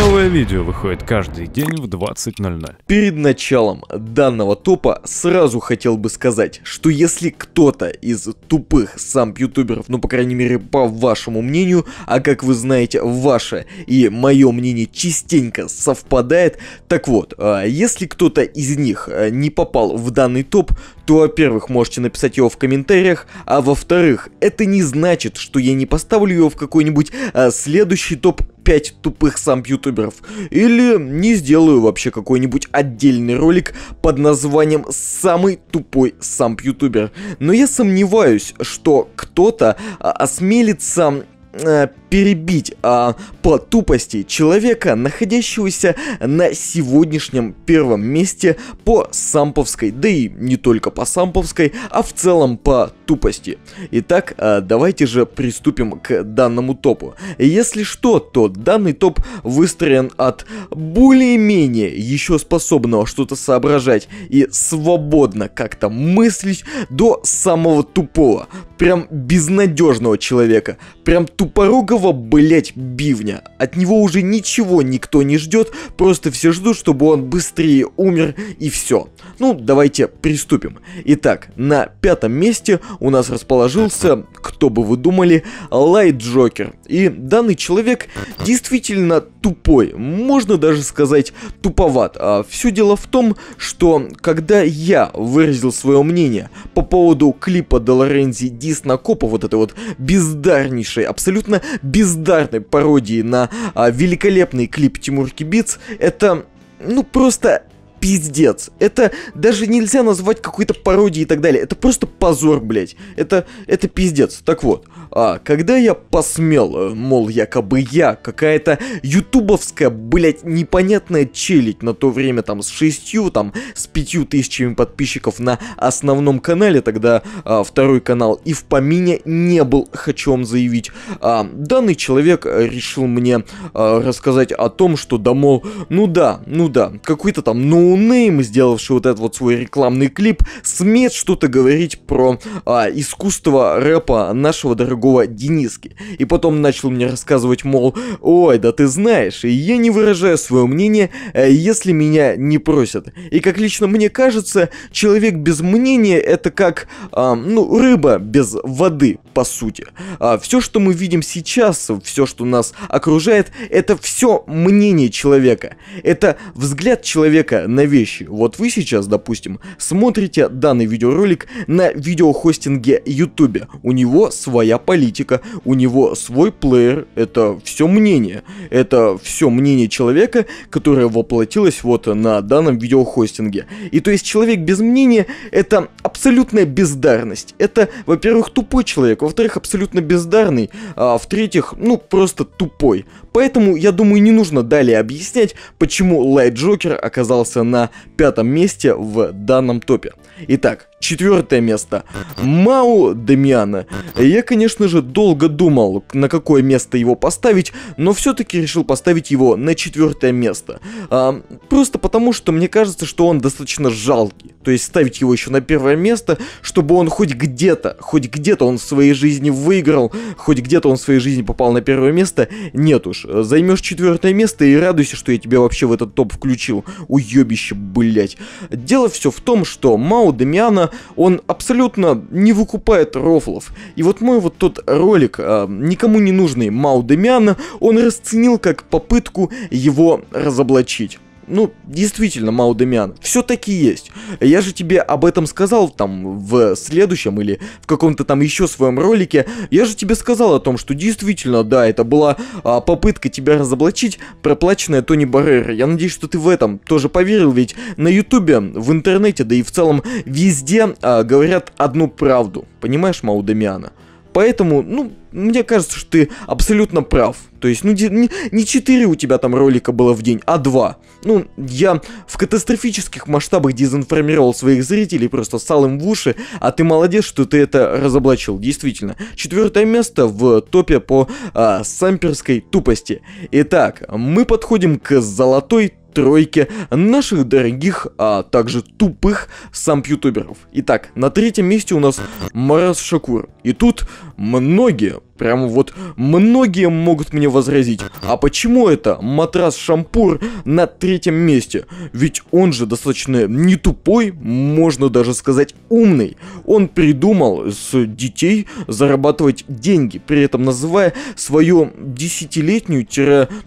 Новое видео выходит каждый день в 20.00. Перед началом данного топа сразу хотел бы сказать, что если кто-то из тупых сам ютуберов, ну по крайней мере по вашему мнению, а как вы знаете ваше и мое мнение частенько совпадает, так вот, а, если кто-то из них а, не попал в данный топ, то во-первых можете написать его в комментариях, а во-вторых это не значит, что я не поставлю его в какой-нибудь а, следующий топ 5 тупых сам ютуберов. Или не сделаю вообще какой-нибудь отдельный ролик под названием «Самый тупой самп-ютубер». Но я сомневаюсь, что кто-то а, осмелится Э, перебить э, по тупости человека, находящегося на сегодняшнем первом месте по самповской, да и не только по самповской, а в целом по тупости. Итак, э, давайте же приступим к данному топу. Если что, то данный топ выстроен от более-менее еще способного что-то соображать и свободно как-то мыслить до самого тупого, прям безнадежного человека, прям тупого тупорогого, блять, бивня. От него уже ничего никто не ждет, просто все ждут, чтобы он быстрее умер и все. Ну, давайте приступим. Итак, на пятом месте у нас расположился, кто бы вы думали, Лайт Джокер. И данный человек действительно тупой, можно даже сказать туповат. А все дело в том, что когда я выразил свое мнение по поводу клипа Долорензи Диснокопа, вот этой вот бездарнейшей, абсолютно бездарной пародии на а, великолепный клип Тимур Кибиц, это ну просто пиздец. Это даже нельзя назвать какой-то пародией и так далее. Это просто позор, блядь. Это, это пиздец. Так вот, а, когда я посмел, э, мол, якобы я, какая-то ютубовская, блядь, непонятная челить на то время там с шестью, там, с пятью тысячами подписчиков на основном канале, тогда а, второй канал, и в помине не был, хочу вам заявить. А, данный человек э, решил мне а, рассказать о том, что, да, мол, ну да, ну да, какой-то там, ну ноунейм, сделавший вот этот вот свой рекламный клип, смеет что-то говорить про а, искусство рэпа нашего дорогого Дениски. И потом начал мне рассказывать, мол, ой, да ты знаешь, я не выражаю свое мнение, э, если меня не просят. И как лично мне кажется, человек без мнения это как, а, ну, рыба без воды, по сути. А, все, что мы видим сейчас, все, что нас окружает, это все мнение человека. Это взгляд человека на на вещи. Вот вы сейчас, допустим, смотрите данный видеоролик на видеохостинге YouTube. У него своя политика, у него свой плеер, это все мнение. Это все мнение человека, которое воплотилось вот на данном видеохостинге. И то есть человек без мнения это абсолютная бездарность. Это, во-первых, тупой человек, во-вторых, абсолютно бездарный, а в-третьих, ну просто тупой. Поэтому, я думаю, не нужно далее объяснять, почему Лайт Джокер оказался на пятом месте в данном топе. Итак, Четвертое место. Мау Демиана. Я, конечно же, долго думал, на какое место его поставить, но все-таки решил поставить его на четвертое место. А, просто потому, что мне кажется, что он достаточно жалкий. То есть ставить его еще на первое место, чтобы он хоть где-то, хоть где-то он в своей жизни выиграл, хоть где-то он в своей жизни попал на первое место, нет уж. Займешь четвертое место и радуйся, что я тебя вообще в этот топ включил. Уебище, блять. Дело все в том, что Мау Демиана он абсолютно не выкупает рофлов. И вот мой вот тот ролик, э, никому не нужный Мау Демяна, он расценил как попытку его разоблачить ну, действительно, Мао Демян, все-таки есть. Я же тебе об этом сказал там в следующем или в каком-то там еще своем ролике. Я же тебе сказал о том, что действительно, да, это была а, попытка тебя разоблачить, проплаченная Тони Баррера. Я надеюсь, что ты в этом тоже поверил, ведь на Ютубе, в интернете, да и в целом везде а, говорят одну правду. Понимаешь, Мао Демяна? Поэтому, ну, мне кажется, что ты абсолютно прав. То есть, ну, не, не 4 у тебя там ролика было в день, а 2. Ну, я в катастрофических масштабах дезинформировал своих зрителей, просто ссал им в уши, а ты молодец, что ты это разоблачил, действительно. Четвертое место в топе по а, самперской тупости. Итак, мы подходим к золотой тройке наших дорогих, а также тупых сам-ютуберов. Итак, на третьем месте у нас Марас Шакур. И тут многие, прямо вот многие могут мне возразить, а почему это матрас Шампур на третьем месте? Ведь он же достаточно не тупой, можно даже сказать умный. Он придумал с детей зарабатывать деньги, при этом называя свою десятилетнюю,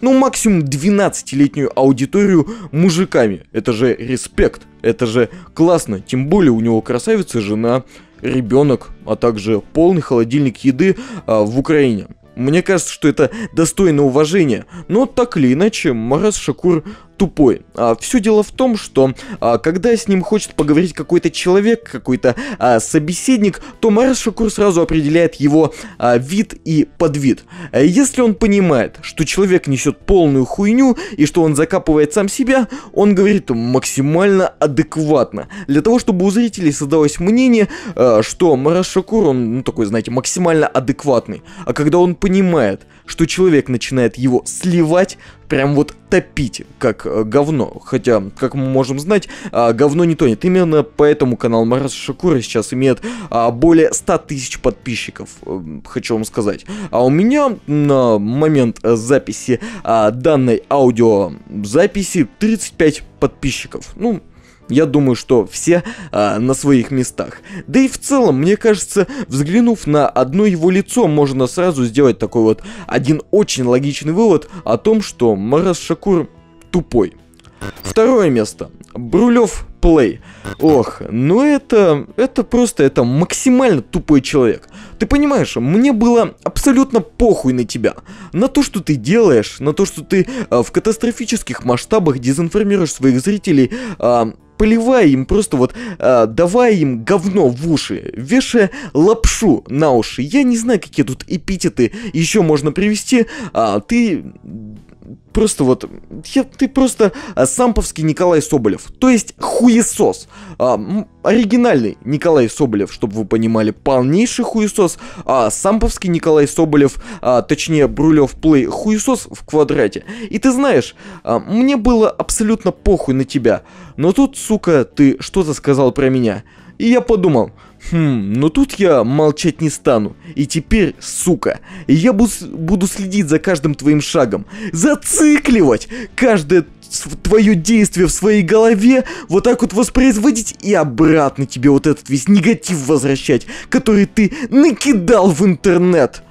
ну максимум 12-летнюю аудиторию мужиками. Это же респект, это же классно, тем более у него красавица жена, ребенок, а также полный холодильник еды а, в Украине. Мне кажется, что это достойно уважения, но так или иначе Марас Шакур тупой. А, все дело в том, что а, когда с ним хочет поговорить какой-то человек, какой-то а, собеседник, то Марс Шакур сразу определяет его а, вид и подвид. А если он понимает, что человек несет полную хуйню и что он закапывает сам себя, он говорит максимально адекватно. Для того, чтобы у зрителей создалось мнение, а, что Марс Шакур, он ну, такой, знаете, максимально адекватный. А когда он понимает, что человек начинает его сливать, прям вот топить, как э, говно. Хотя, как мы можем знать, а, говно не тонет. Именно поэтому канал Марас Шакура сейчас имеет а, более 100 тысяч подписчиков, эм, хочу вам сказать. А у меня на момент э, записи а, данной аудиозаписи 35 подписчиков. Ну, я думаю, что все а, на своих местах. Да и в целом, мне кажется, взглянув на одно его лицо, можно сразу сделать такой вот один очень логичный вывод о том, что Марас Шакур тупой. Второе место. Брулев Плей. Ох, ну это... Это просто, это максимально тупой человек. Ты понимаешь, мне было абсолютно похуй на тебя. На то, что ты делаешь, на то, что ты э, в катастрофических масштабах дезинформируешь своих зрителей э, поливай им просто вот, э, давай им говно в уши, вешая лапшу на уши. Я не знаю, какие тут эпитеты еще можно привести, а ты просто вот, я, ты просто а, самповский Николай Соболев, то есть хуесос. А, оригинальный Николай Соболев, чтобы вы понимали, полнейший хуесос, а самповский Николай Соболев, а, точнее Брулев Плей, хуесос в квадрате. И ты знаешь, а, мне было абсолютно похуй на тебя, но тут, сука, ты что-то сказал про меня. И я подумал, Хм, но тут я молчать не стану. И теперь, сука, я бу буду следить за каждым твоим шагом. Зацикливать! Каждое твое действие в своей голове вот так вот воспроизводить и обратно тебе вот этот весь негатив возвращать, который ты накидал в интернет.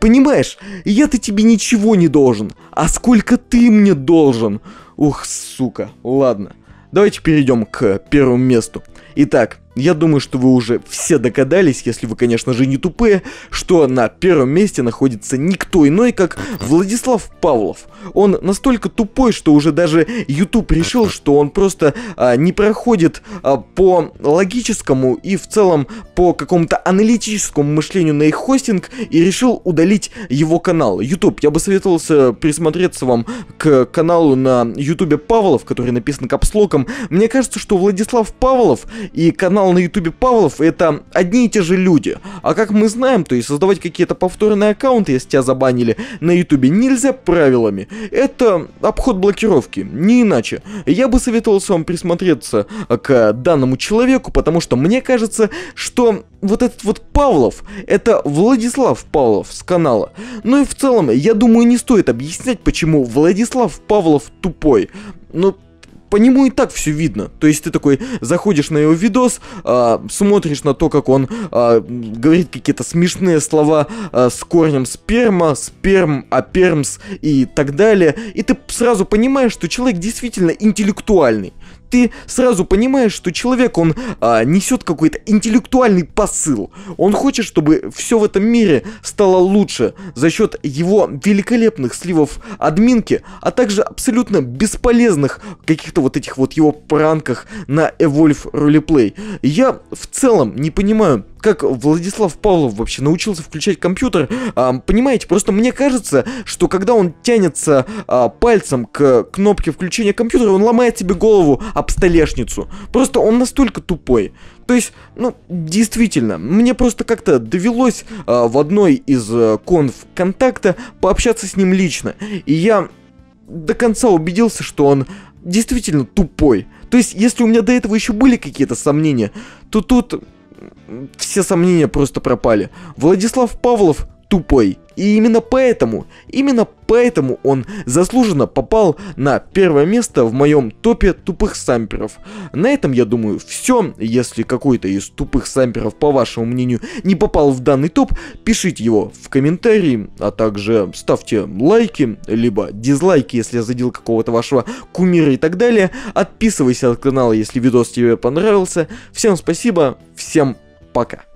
Понимаешь, я-то тебе ничего не должен, а сколько ты мне должен? Ух, сука, ладно. Давайте перейдем к первому месту. Итак, я думаю, что вы уже все догадались, если вы, конечно же, не тупые, что на первом месте находится никто иной, как Владислав Павлов. Он настолько тупой, что уже даже YouTube решил, что он просто а, не проходит а, по логическому и в целом по какому-то аналитическому мышлению на их хостинг и решил удалить его канал. YouTube, я бы советовался присмотреться вам к каналу на YouTube Павлов, который написан капслоком. Мне кажется, что Владислав Павлов и канал канал на ютубе Павлов это одни и те же люди. А как мы знаем, то и создавать какие-то повторные аккаунты, если тебя забанили на ютубе, нельзя правилами. Это обход блокировки, не иначе. Я бы советовался вам присмотреться к данному человеку, потому что мне кажется, что вот этот вот Павлов, это Владислав Павлов с канала. Ну и в целом, я думаю, не стоит объяснять, почему Владислав Павлов тупой. Ну, по нему и так все видно. То есть ты такой заходишь на его видос, э, смотришь на то, как он э, говорит какие-то смешные слова э, с корнем сперма, сперм, апермс и так далее. И ты сразу понимаешь, что человек действительно интеллектуальный ты сразу понимаешь, что человек, он а, несет какой-то интеллектуальный посыл. Он хочет, чтобы все в этом мире стало лучше за счет его великолепных сливов админки, а также абсолютно бесполезных каких-то вот этих вот его пранках на Evolve Roleplay. Я в целом не понимаю, как Владислав Павлов вообще научился включать компьютер. А, понимаете, просто мне кажется, что когда он тянется а, пальцем к кнопке включения компьютера, он ломает себе голову об столешницу. Просто он настолько тупой. То есть, ну, действительно, мне просто как-то довелось э, в одной из э, конф контакта пообщаться с ним лично. И я до конца убедился, что он действительно тупой. То есть, если у меня до этого еще были какие-то сомнения, то тут все сомнения просто пропали. Владислав Павлов тупой. И именно поэтому, именно поэтому он заслуженно попал на первое место в моем топе тупых самперов. На этом, я думаю, все. Если какой-то из тупых самперов, по вашему мнению, не попал в данный топ, пишите его в комментарии, а также ставьте лайки, либо дизлайки, если я задел какого-то вашего кумира и так далее. Отписывайся от канала, если видос тебе понравился. Всем спасибо, всем пока.